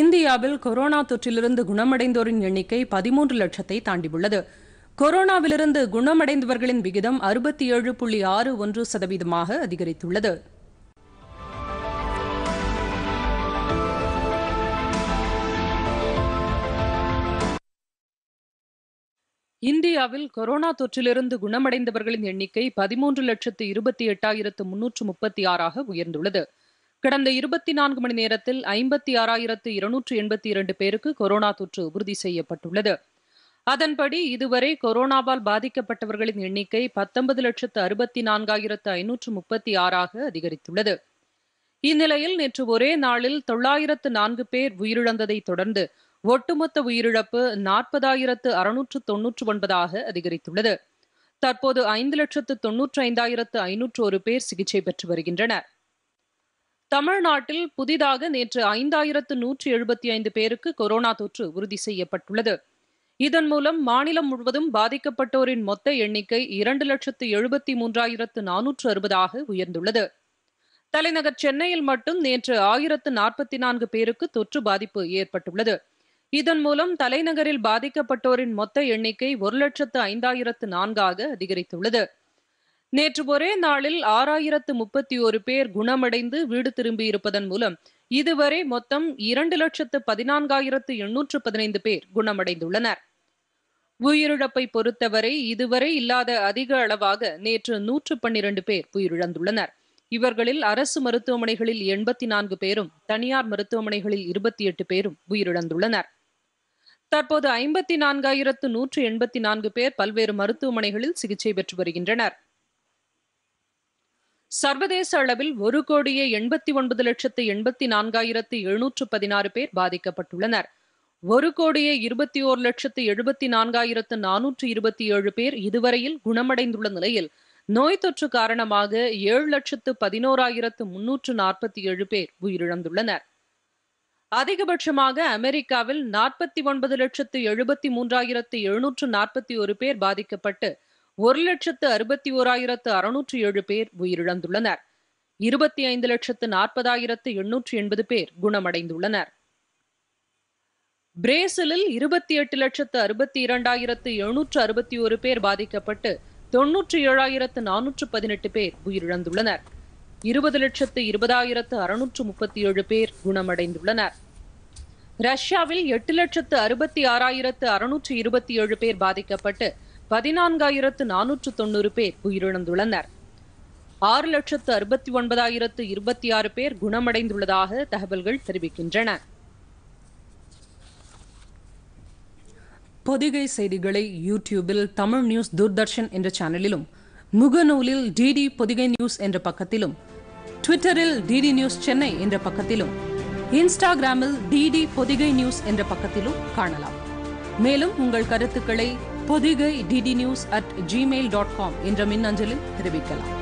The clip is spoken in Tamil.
இந்தியாவில் கொரோனா தொற்றிலிருந்து குணமடைந்தோரின் எண்ணிக்கை பதிமூன்று லட்சத்தை தாண்டியுள்ளது கொரோனாவிலிருந்து குணமடைந்தவர்களின் விகிதம் அறுபத்தி ஏழு புள்ளி ஆறு ஒன்று சதவீதமாக அதிகரித்துள்ளது இந்தியாவில் கொரோனா தொற்றிலிருந்து குணமடைந்தவர்களின் எண்ணிக்கை பதிமூன்று லட்சத்து இருபத்தி எட்டாயிரத்து முன்னூற்று முப்பத்தி ஆறாக உயர்ந்துள்ளது கடந்த இருபத்தி நான்கு மணி நேரத்தில் ஐம்பத்தி ஆறாயிரத்து இருநூற்று எண்பத்தி இரண்டு பேருக்கு கொரோனா தொற்று உறுதி செய்யப்பட்டுள்ளது அதன்படி இதுவரை கொரோனாவால் பாதிக்கப்பட்டவர்களின் எண்ணிக்கை பத்தொன்பது லட்சத்து அறுபத்தி நான்காயிரத்து ஐநூற்று முப்பத்தி ஆறாக அதிகரித்துள்ளது இந்நிலையில் நேற்று ஒரே நாளில் தொள்ளாயிரத்து நான்கு பேர் உயிரிழந்ததை தொடர்ந்து ஒட்டுமொத்த உயிரிழப்பு நாற்பதாயிரத்து அறுநூற்று தொன்னூற்று ஒன்பதாக அதிகரித்துள்ளது தற்போது ஐந்து லட்சத்து தொன்னூற்று ஐந்தாயிரத்து ஐநூற்று ஒரு பேர் சிகிச்சை பெற்று வருகின்றனர் தமிழ்நாட்டில் புதிதாக நேற்று ஐந்தாயிரத்து நூற்றி எழுபத்தி ஐந்து பேருக்கு கொரோனா தொற்று உறுதி செய்யப்பட்டுள்ளது இதன் மூலம் மாநிலம் முழுவதும் பாதிக்கப்பட்டோரின் மொத்த எண்ணிக்கை இரண்டு லட்சத்து எழுபத்தி மூன்றாயிரத்து நானூற்று அறுபதாக உயர்ந்துள்ளது தலைநகர் சென்னையில் மட்டும் நேற்று ஆயிரத்து நாற்பத்தி நான்கு பேருக்கு தொற்று பாதிப்பு ஏற்பட்டுள்ளது இதன் மூலம் தலைநகரில் பாதிக்கப்பட்டோரின் மொத்த எண்ணிக்கை ஒரு லட்சத்து ஐந்தாயிரத்து நான்காக அதிகரித்துள்ளது நேற்று ஒரே நாளில் ஆறாயிரத்து முப்பத்தி ஒரு பேர் குணமடைந்து வீடு திரும்பியிருப்பதன் மூலம் இதுவரை மொத்தம் இரண்டு லட்சத்து பதினான்காயிரத்து எண்ணூற்று பதினைந்து பேர் குணமடைந்துள்ளனர் உயிரிழப்பை பொறுத்தவரை இதுவரை இல்லாத அதிக அளவாக நேற்று நூற்று பன்னிரண்டு பேர் உயிரிழந்துள்ளனர் இவர்களில் அரசு மருத்துவமனைகளில் எண்பத்தி நான்கு பேரும் தனியார் மருத்துவமனைகளில் இருபத்தி எட்டு பேரும் உயிரிழந்துள்ளனர் தற்போது ஐம்பத்தி நான்காயிரத்து நூற்று எண்பத்தி நான்கு பேர் பல்வேறு மருத்துவமனைகளில் சிகிச்சை பெற்று வருகின்றனர் சர்வதேச அளவில் ஒரு கோடியே எண்பத்தி ஒன்பது லட்சத்து எண்பத்தி நான்காயிரத்து எழுநூற்று பதினாறு பேர் பாதிக்கப்பட்டுள்ளனர் ஒரு கோடியே இருபத்தி ஓர் லட்சத்து எழுபத்தி நான்காயிரத்து நானூற்று இருபத்தி ஏழு பேர் இதுவரையில் குணமடைந்துள்ள நிலையில் நோய் தொற்று காரணமாக ஏழு லட்சத்து பதினோராயிரத்து முன்னூற்று நாற்பத்தி ஏழு பேர் உயிரிழந்துள்ளனர் அதிகபட்சமாக அமெரிக்காவில் நாற்பத்தி ஒன்பது லட்சத்து எழுபத்தி மூன்றாயிரத்து எழுநூற்று நாற்பத்தி ஒரு பேர் பாதிக்கப்பட்டு ஒரு லட்சத்து அறுபத்தி ஓராயிரத்து அறுநூற்றி ஏழு பேர் உயிரிழந்துள்ளனர் இருபத்தி ஐந்து லட்சத்து நாற்பதாயிரத்து எண்ணூற்றி எண்பது பேர் குணமடைந்துள்ளனர் பிரேசிலில் இருபத்தி எட்டு லட்சத்து அறுபத்தி இரண்டாயிரத்து எழுநூற்று அறுபத்தி ஒரு பேர் பாதிக்கப்பட்டு தொன்னூற்றி ஏழாயிரத்து நானூற்று பதினெட்டு பேர் உயிரிழந்துள்ளனர் இருபது லட்சத்து இருபதாயிரத்து அறுநூற்று முப்பத்தி ஏழு பேர் குணமடைந்துள்ளனர் ரஷ்யாவில் எட்டு லட்சத்து அறுபத்தி ஆறாயிரத்து அறுநூற்று இருபத்தி ஏழு பேர் பாதிக்கப்பட்டு பதினான்காயிரத்து நானூற்று தொண்ணூறு பேர் உயிரிழந்துள்ளனர் ஆறு லட்சத்து அறுபத்தி ஒன்பதாயிரத்து இருபத்தி ஆறு பேர் குணமடைந்துள்ளதாக தகவல்கள் தெரிவிக்கின்றன பொதிகை செய்திகளை யூடியூபில் தமிழ் நியூஸ் தூர்தர்ஷன் என்ற சேனலிலும் முகநூலில் டிடி பொதிகை நியூஸ் என்ற பக்கத்திலும் ட்விட்டரில் டிடி நியூஸ் சென்னை என்ற பக்கத்திலும் இன்ஸ்டாகிராமில் டிடி பொதிகை நியூஸ் என்ற பக்கத்திலும் காணலாம் மேலும் உங்கள் கருத்துக்களை Podhigai DD news at Gmail dot com என்ற மின்னஞ்சலில் தெரிவிக்கலாம்